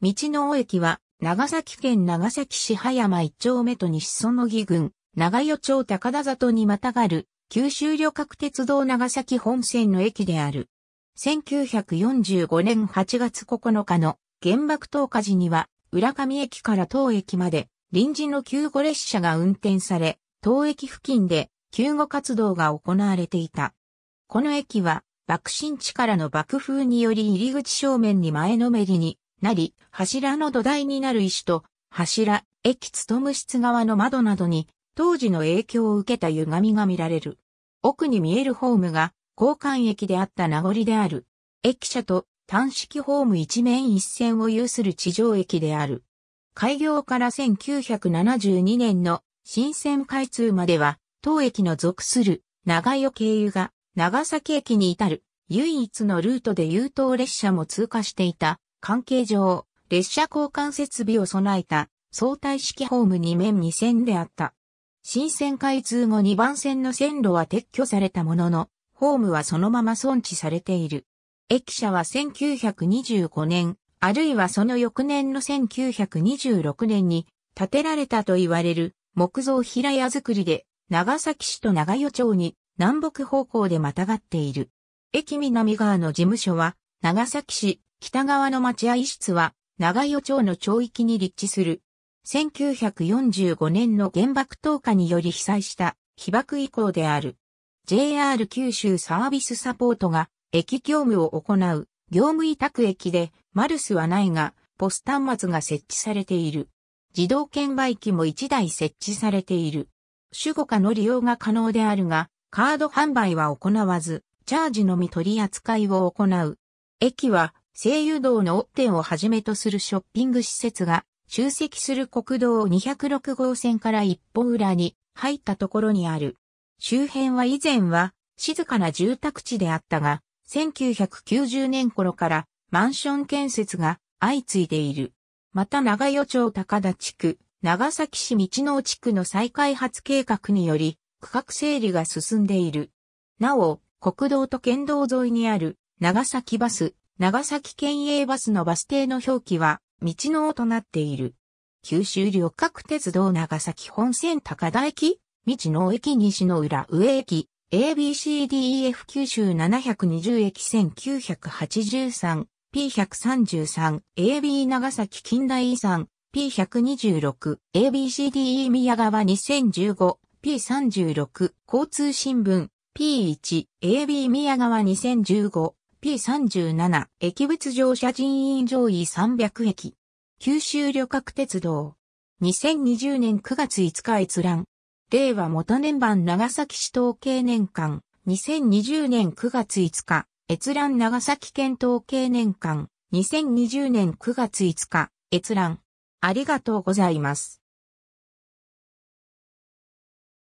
道の尾駅は、長崎県長崎市葉山一丁目と西園木郡、長与町高田里にまたがる、九州旅客鉄道長崎本線の駅である。1945年8月9日の原爆投下時には、浦上駅から当駅まで、臨時の救護列車が運転され、当駅付近で救護活動が行われていた。この駅は、爆心地からの爆風により入り口正面に前のめりになり、柱の土台になる石と、柱、駅務室側の窓などに、当時の影響を受けた歪みが見られる。奥に見えるホームが、交換駅であった名残である。駅舎と単式ホーム一面一線を有する地上駅である。開業から1972年の新線開通までは、当駅の属する長与経由が長崎駅に至る唯一のルートで優等列車も通過していた関係上、列車交換設備を備えた相対式ホーム2面2線であった。新線開通後2番線の線路は撤去されたものの、ホームはそのまま存置されている。駅舎は1925年、あるいはその翌年の1926年に建てられたと言われる木造平屋造りで、長崎市と長与町に南北方向でまたがっている。駅南側の事務所は長崎市北側の町合室は長与町の町域に立地する。1945年の原爆投下により被災した被爆遺構である。JR 九州サービスサポートが駅業務を行う業務委託駅でマルスはないがポス端末が設置されている。自動券売機も1台設置されている。主語化の利用が可能であるが、カード販売は行わず、チャージのみ取り扱いを行う。駅は西油道のオッテンをはじめとするショッピング施設が集積する国道206号線から一本裏に入ったところにある。周辺は以前は静かな住宅地であったが、1990年頃からマンション建設が相次いでいる。また長与町高田地区、長崎市道の地区の再開発計画により、区画整理が進んでいる。なお、国道と県道沿いにある長崎バス長崎県営バスのバス停の表記は、道の尾となっている。九州旅客鉄道長崎本線高田駅、道の駅西の浦上駅、ABCDEF 九州720駅 1983P133 AB 長崎近代遺産 P126 ABCDE 宮川 2015P36 交通新聞 P1 AB 宮川2015 P37 駅別乗車人員上位300駅。九州旅客鉄道。2020年9月5日閲覧。令和元年版長崎市統計年間。2020年9月5日。閲覧長崎県統計年間。2020年9月5日。閲覧。ありがとうございます。